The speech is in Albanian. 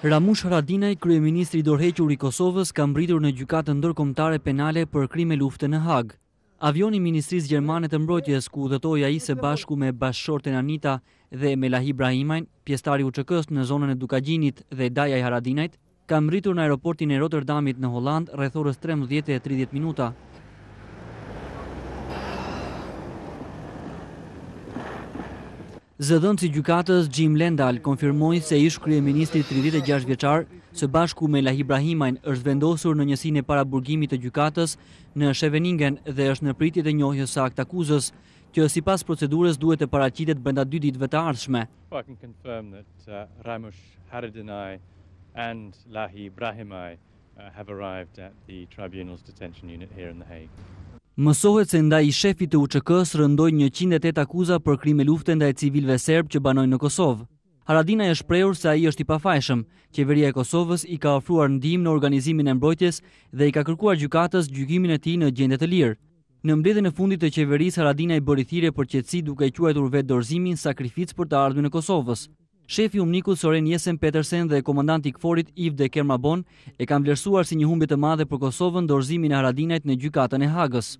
Ramush Haradinaj, kryeministri dorhequr i Kosovës, ka mbritur në gjykatën ndërkombëtare penale për krime lufte në Hagë. Avioni i Ministrisë Gjermane të Mbrojtjes ku udhëtoi ai së bashku me bashkëshorten Anita dhe Melah Ibrahimajn, pjesëtar i UÇK-s në zonën e Dukagjinit dhe Daja i Haradinajt, ka mbritur në aeroportin e Rotterdamit në Holland rreth orës 13:30 minuta Zëdhën si gjukatës Jim Lendal konfirmoj se ish kryeministri ministri 36 vjeqar së bashku me Lahi Brahimajn është vendosur në njësin e para burgimit të gjukatës në Sheveningen dhe është në pritit e njohjës sa akuzës që si pas procedurës duhet të paracitet bënda dy ditve të arshme. Mësohet se nda i shefit të uqk së rëndoj 108 akuza për krime lufte nda e civilve serb që banojnë në Kosovë. Haradina e shprehur se ai është i pafajshëm. Qeveria e Kosovës i ka ofruar ndihmë në organizimin e mbrojtjes dhe i ka kërkuar gjykatës gjykimin e tij në gjendje të lirë. Në mbledhjen e fundit të qeverisë Haradina i bëri thirrje për qetësi duke quajtur vetë dorëzimin sakrificë për të ardhmën e Kosovës. Shefi Umnikut Soren Jesen Petersen dhe komandanti Kforit Iv de Kermabon e kanë vlerësuar si një humbje të madhe për Kosovën dorëzimin e Haradinajt në gjykatën e Hagës.